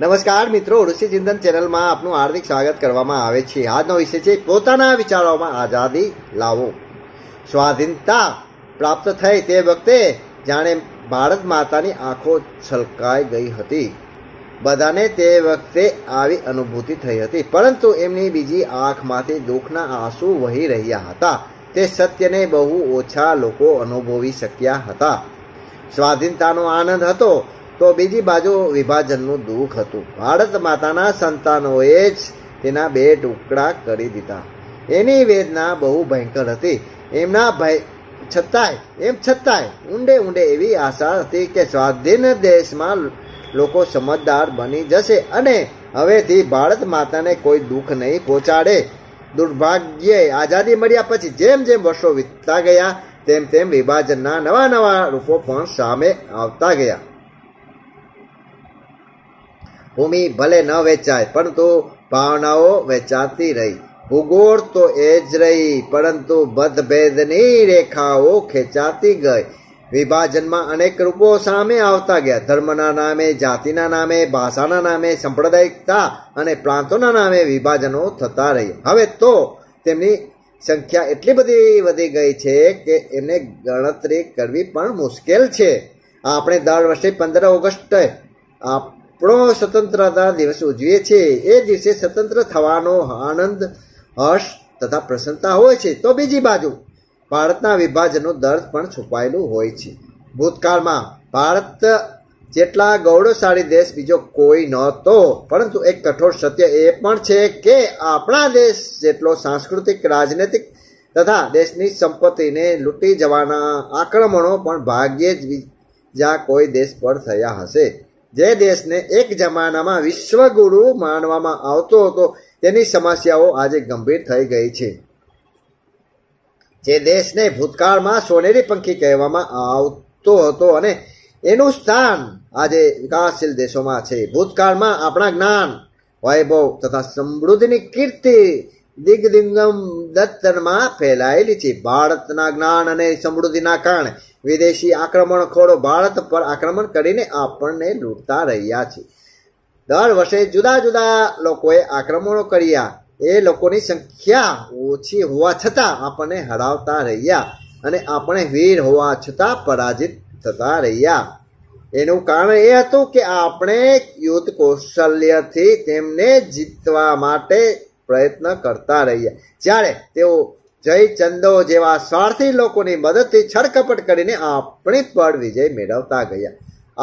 નમસ્કાર મિત્રો ઋષિ ચિંતન ચેનલમાં આપનું હાર્દિક સ્વાગત કરવામાં આવે છે આજનો વિષય છે પોતાના વિચારોમાં આઝાદી લાવો સ્વાધીનતા પ્રાપ્ત થઈ તે વખતે જાણે ભારત માતાની આંખો છલકાઈ ગઈ હતી બધાને તે વખતે આવી અનુભૂતિ થઈ હતી પરંતુ એમની બીજી આંખમાંથી દુઃખના આંસુ વહી રહ્યા હતા તે સત્યને બહુ ઓછા લોકો અનુભવી શક્યા હતા સ્વાધીનતાનો આનંદ હતો તો બીજી બાજુ વિભાજનનું દુઃખ હતું ભારત માતાના સંતાનોએ જ તેના બે ટુકડા કરી દીધા એની વેદના બહુ ભયંકર હતી એમના ભય છતાંય એમ છતાંય ઊંડે ઊંડે એવી આશા હતી કે સ્વાધીન દેશમાં લોકો સમજદાર બની જશે અને હવેથી ભારત માતાને કોઈ દુઃખ નહીં પહોંચાડે દુર્ભાગ્યે આઝાદી મળ્યા પછી જેમ જેમ વર્ષો વીતતા ગયા તેમ તેમ વિભાજનના નવા નવા રૂપો પણ સામે આવતા ગયા ભૂમિ ભલે ન વેચાય પરંતુ ભાવનાઓ વેચાતી રહી ભૂગોળ તો એ જ રહી પરંતુ મતભેદની રેખાઓ ખેંચાતી ગઈ વિભાજનમાં અનેક રૂપો સામે આવતા ગયા ધર્મના નામે જાતિના નામે ભાષાના નામે સાંપ્રદાયિકતા અને પ્રાંતોના નામે વિભાજનો થતા રહ્યા હવે તો તેમની સંખ્યા એટલી બધી વધી ગઈ છે કે એમને ગણતરી કરવી પણ મુશ્કેલ છે આપણે દર વર્ષે પંદર ઓગસ્ટે આપણો સ્વતંત્રતા દિવસ ઉજવીએ છીએ એ દિવસે સ્વતંત્ર થવાનો આનંદ હર્ષ તથા પ્રસન્નતા હોય છે તો બીજી બાજુ ભારતના વિભાજનનો દર્દ પણ છુપાયેલું હોય છે ભૂતકાળમાં ભારત જેટલા ગૌરવશાળી દેશ બીજો કોઈ નહોતો પરંતુ એક કઠોર સત્ય એ પણ છે કે આપણા દેશ જેટલો સાંસ્કૃતિક રાજનૈતિક તથા દેશની સંપત્તિને લૂંટી જવાના આક્રમણો પણ ભાગ્યે જ બીજા કોઈ દેશ પર થયા હશે જે દેશને એક જમાનામાં વિશ્વગુરુ માનવામાં આવતો હતો તેની સમસ્યાઓ આજે ગંભીર થઈ ગઈ છે જે દેશને ભૂતકાળમાં સોનેરી પંખી કહેવામાં આવતો હતો અને એનું સ્થાન આજે વિકાસશીલ દેશોમાં છે ભૂતકાળમાં આપણા જ્ઞાન વૈભવ તથા સમૃદ્ધિની કીર્તિ દિગ્દિંગમ દત્તનમાં ફેલાયેલી છે ભારતના જ્ઞાન અને સમૃદ્ધિના કારણે વિદેશી આક્રમણખોરો ભારત પર આક્રમણ કરીને આપણને લૂંટતા રહ્યા છે દર વર્ષે જુદા જુદા લોકોએ આક્રમણો કર્યા એ લોકોની સંખ્યા ઓછી હોવા છતાં આપણને હરાવતા રહ્યા અને આપણે વીર હોવા છતાં પરાજિત થતા રહ્યા એનું કારણ એ હતું કે આપણે યુદ્ધ કૌશલ્યથી તેમને જીતવા માટે પ્રયત્ન કરતા રહ્યા જ્યારે તેઓ જય ચંદો જેવા સ્વાર્થી લોકોની મદદથી છડકપટ કરીને આપણી પર વિજય મેળવતા ગયા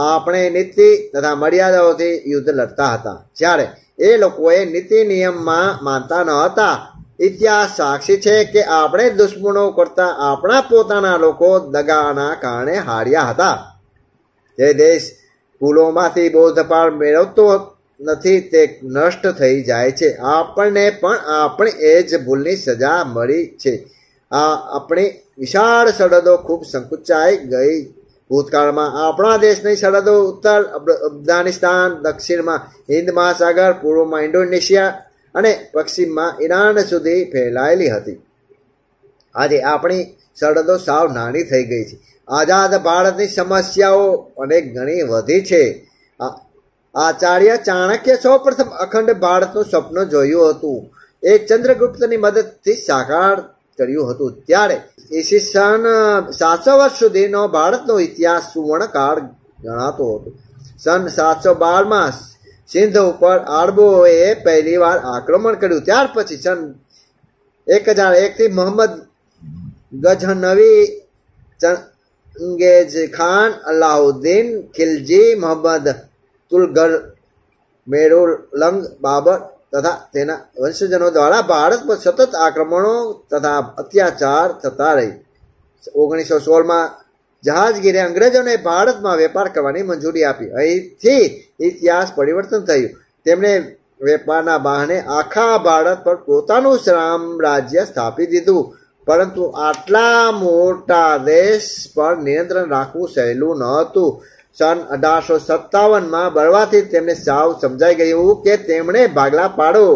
આપણે નીતિ તથા મર્યાદાઓથી યુદ્ધ લડતા હતા જ્યારે એ લોકોએ નીતિ નિયમમાં માનતા ન હતા ઇતિહાસ સાક્ષી છે કે આપણે દુશ્મનો કરતા આપણા પોતાના લોકો દગાના કારણે હાર્યા હતા જે દેશ કુલોમાંથી બૌદ્ધ પાળ મેળવતો નથી તે નષ્ટ થઈ જાય છે આપણને પણ આપણે એ જ ભૂલની સજા મળી છે આ આપણી વિશાળ સરહદો ખૂબ સંકુચાઈ ગઈ ભૂતકાળમાં આપણા દેશની સરહદો ઉત્તર અફઘાનિસ્તાન દક્ષિણમાં હિન્દ મહાસાગર પૂર્વમાં ઇન્ડોનેશિયા અને પશ્ચિમમાં ઈરાન સુધી ફેલાયેલી હતી આજે આપણી સરહદો સાવ નાની થઈ ગઈ છે આઝાદ ભારતની સમસ્યાઓ અનેક ઘણી વધી છે આચાર્ય ચાણક્ય સૌ પ્રથમ અખંડ ભારતનું સ્વપ્ન જોયું હતું એ ચંદ્રગુપ્તની મદદથી સાકાર કર્યું હતું ત્યારે ઈસન સાતસો વર્ષ સુધીનો ભારતનો ઇતિહાસ સુવર્ણકાળ ગણાતો હતો સન સાતસો બારમાં સિંધ ઉપર આરબોએ પહેલીવાર આક્રમણ કર્યું ત્યાર પછી સન એક હજાર એકથી મોહમ્મદ ગઝનવી ચંગેજ ખાન અલાઉદ્દીન ખિલજી મોહમ્મદ તુલગર મેરોલંગ બાબર તથા તેના વંશજનો દ્વારા ભારત પર સતત આક્રમણો તથા અત્યાચાર થતા રહી ઓગણીસો સોળમાં જહાજગીરે અંગ્રેજોને ભારતમાં વેપાર કરવાની મંજૂરી આપી અહીંથી ઇતિહાસ પરિવર્તન થયું તેમણે વેપારના બહાને આખા ભારત પર પોતાનું સામ્રાજ્ય સ્થાપી દીધું પરંતુ આટલા મોટા દેશ પર નિયંત્રણ રાખવું સહેલું ન હતું સન અઢારસો સત્તાવનમાં બળવાથી તેમને સાવ સમજાઈ ગયું કે તેમણે ભાગલા પાડો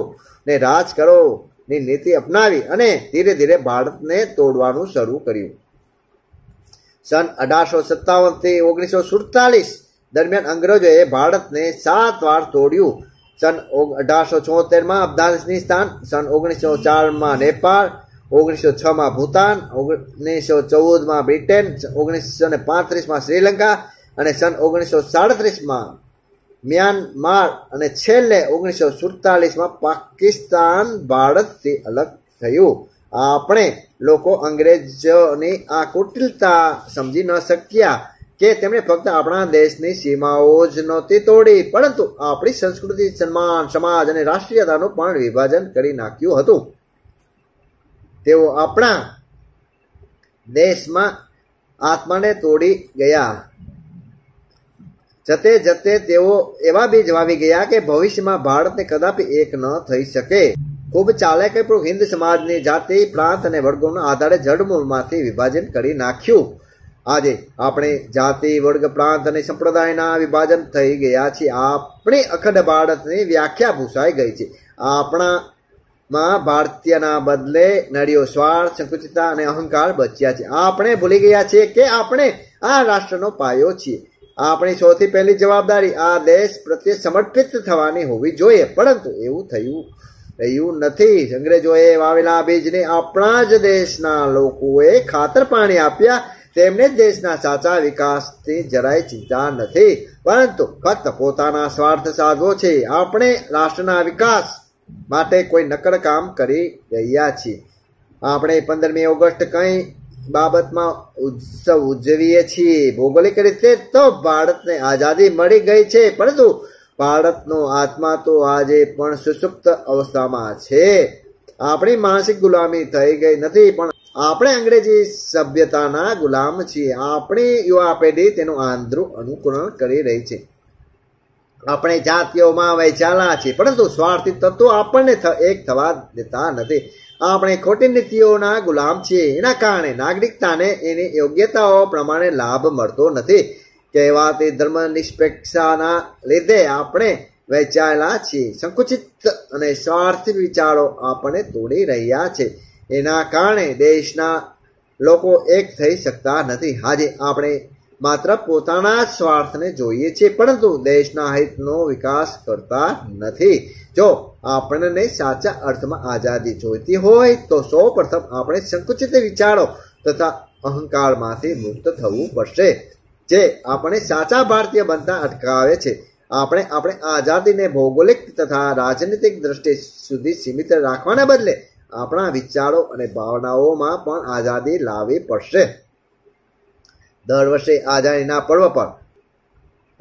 ને રાજ કરો ની નીતિ અપનાવી અને ધીરે ધીરે ભારતને તોડવાનું શરૂ કર્યું સન અઢારસો સત્તાવનથી ઓગણીસો સુડતાલીસ દરમિયાન અંગ્રેજોએ ભારતને સાત વાર તોડ્યું સન અઢારસો ચોતેરમાં અફઘાનિસ્તાન સન ઓગણીસો ચારમાં નેપાળ ઓગણીસો છમાં ભૂતાન ઓગણીસો ચૌદમાં બ્રિટન ઓગણીસો ને પાંત્રીસમાં શ્રીલંકા અને સન ઓગણીસો સાડત્રીસમાં મ્યાનમાર અને છેલ્લે ઓગણીસો સુડતાલીસમાં પાકિસ્તાન ભારતથી અલગ થયું આપણે લોકો અંગ્રેજોની આ કુટિલતા સમજી ન શક્યા કે તેમણે ફક્ત આપણા દેશની સીમાઓ જ નહોતી તોડી પરંતુ આપણી સંસ્કૃતિ સન્માન સમાજ અને રાષ્ટ્રીયતાનું પણ વિભાજન કરી નાખ્યું હતું તેઓ આપણા દેશમાં આત્માને તોડી ગયા જતે જતે તેઓ એવા બીજ વાવી ગયા કે ભવિષ્યમાં ભારતને કદાપી એક ન થઈ શકે ખૂબ ચાલે કે હિન્દ સમાજની જાતિ પ્રાંત અને વર્ગોના આધારે જડમૂળમાંથી વિભાજન કરી નાખ્યું આજે આપણે જાતિ વર્ગ પ્રાંત અને સંપ્રદાયના વિભાજન થઈ ગયા છે આપણે અખંડ ભારતની વ્યાખ્યા ભૂસાઈ ગઈ છે આપણા માં ભારતીયના બદલે નડીઓ સ્વાર્થ સંકુચિતતા અને અહંકાર બચ્યા છે આપણે ભૂલી ગયા છીએ કે આપણે આ રાષ્ટ્રનો પાયો છીએ આપણી સૌથી પહેલી જવાબદારી આ દેશ પ્રત્યે સમર્પિત થવાની હોવી જોઈએ પરંતુ એવું થયું રહ્યું નથી અંગ્રેજોએ વાવેલા બીજને આપણા જ દેશના લોકોએ ખાતર પાણી આપ્યા તેમને દેશના સાચા વિકાસની જરાય ચિંતા નથી પરંતુ ફક્ત પોતાના સ્વાર્થ સાધવો છે આપણે રાષ્ટ્રના વિકાસ માટે કોઈ નક્કર કામ કરી રહ્યા છીએ આપણે પંદરમી ઓગસ્ટ કંઈ બાબતમાં ઉત્સવ ઉજવીએ છીએ ભૌગોલિક રીતે તો ભારતને આઝાદી મળી ગઈ છે પરંતુ ભારતનો આત્મા તો આજે પણ સુષુપ્ત અવસ્થામાં છે આપણી માનસિક ગુલામી થઈ ગઈ નથી પણ આપણે અંગ્રેજી સભ્યતાના ગુલામ છીએ આપણી યુવા પેઢી તેનું આંધ્રું અનુકરણ કરી રહી છે આપણે જાતિઓમાં વહેંચાલા છીએ પરંતુ સ્વાર્થી તત્વો આપણને એક થવા દેતા નથી આપણે ખોટી નીતિઓના ગુલામ છીએ એના કારણે નાગરિકતાને એની યોગ્યતાઓ પ્રમાણે લાભ મળતો નથી કહેવાતી ધર્મ નિષ્પેક્ષાના લીધે આપણે વહેંચાયેલા છીએ સંકુચિત અને સ્વાર્થી વિચારો આપણે તોડી રહ્યા છે એના કારણે દેશના લોકો એક થઈ શકતા નથી આજે આપણે માત્ર પોતાના જ સ્વાર્થને જોઈએ છીએ પરંતુ દેશના હિતનો વિકાસ કરતા નથી જો આપણને સાચા અર્થમાં આઝાદી જોઈતી હોય તો સૌ પ્રથમ આપણે સંકુચિત વિચારો તથા અહંકારમાંથી મુક્ત થવું પડશે જે આપણે સાચા ભારતીય બનતા અટકાવે છે આપણે આપણે આઝાદીને ભૌગોલિક તથા રાજનીતિક દ્રષ્ટિ સુધી સીમિત રાખવાના બદલે આપણા વિચારો અને ભાવનાઓમાં પણ આઝાદી લાવવી પડશે દર વર્ષે આઝાદીના પર્વ પર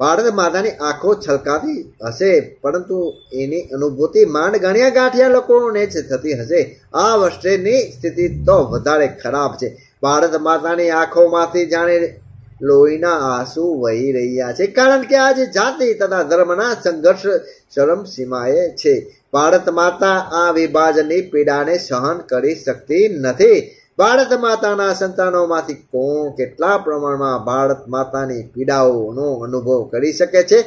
ભારત માતાની આંખો છલકાતી હશે પરંતુ એની અનુભૂતિ માંડ ગણ્યા ગાંઠિયા લોકોને જ થતી હશે આ વર્ષેની સ્થિતિ તો વધારે ખરાબ છે ભારત માતાની આંખોમાંથી જાણે લોહીના આંસુ વહી રહ્યા છે કારણ કે આજે જાતિ તથા ધર્મના સંઘર્ષ ચરમ સીમાએ છે ભારત માતા આ વિભાજનની પીડાને સહન કરી શકતી નથી ભારત માતાના સંતાનોમાંથી કોણ કેટલા પ્રમાણમાં ભારત માતાની પીડાઓનો અનુભવ કરી શકે છે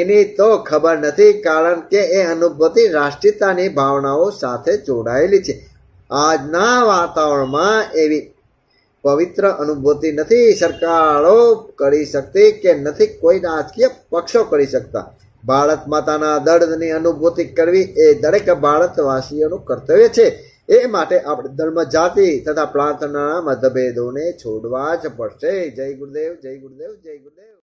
એની તો ખબર નથી કારણ કે એ અનુભૂતિ રાષ્ટ્રીયતાની ભાવનાઓ સાથે જોડાયેલી છે આજના વાતાવરણમાં એવી પવિત્ર અનુભૂતિ નથી સરકારો કરી શકતી કે નથી કોઈ રાજકીય પક્ષો કરી શકતા ભારત માતાના દર્દની અનુભૂતિ કરવી એ દરેક ભારતવાસીઓનું કર્તવ્ય છે એ માટે આપણે ધર્મ જાતિ તથા પ્રાંતના મતભેદોને છોડવા જ પડશે જય ગુરુદેવ જય ગુરુદેવ જય ગુરુદેવ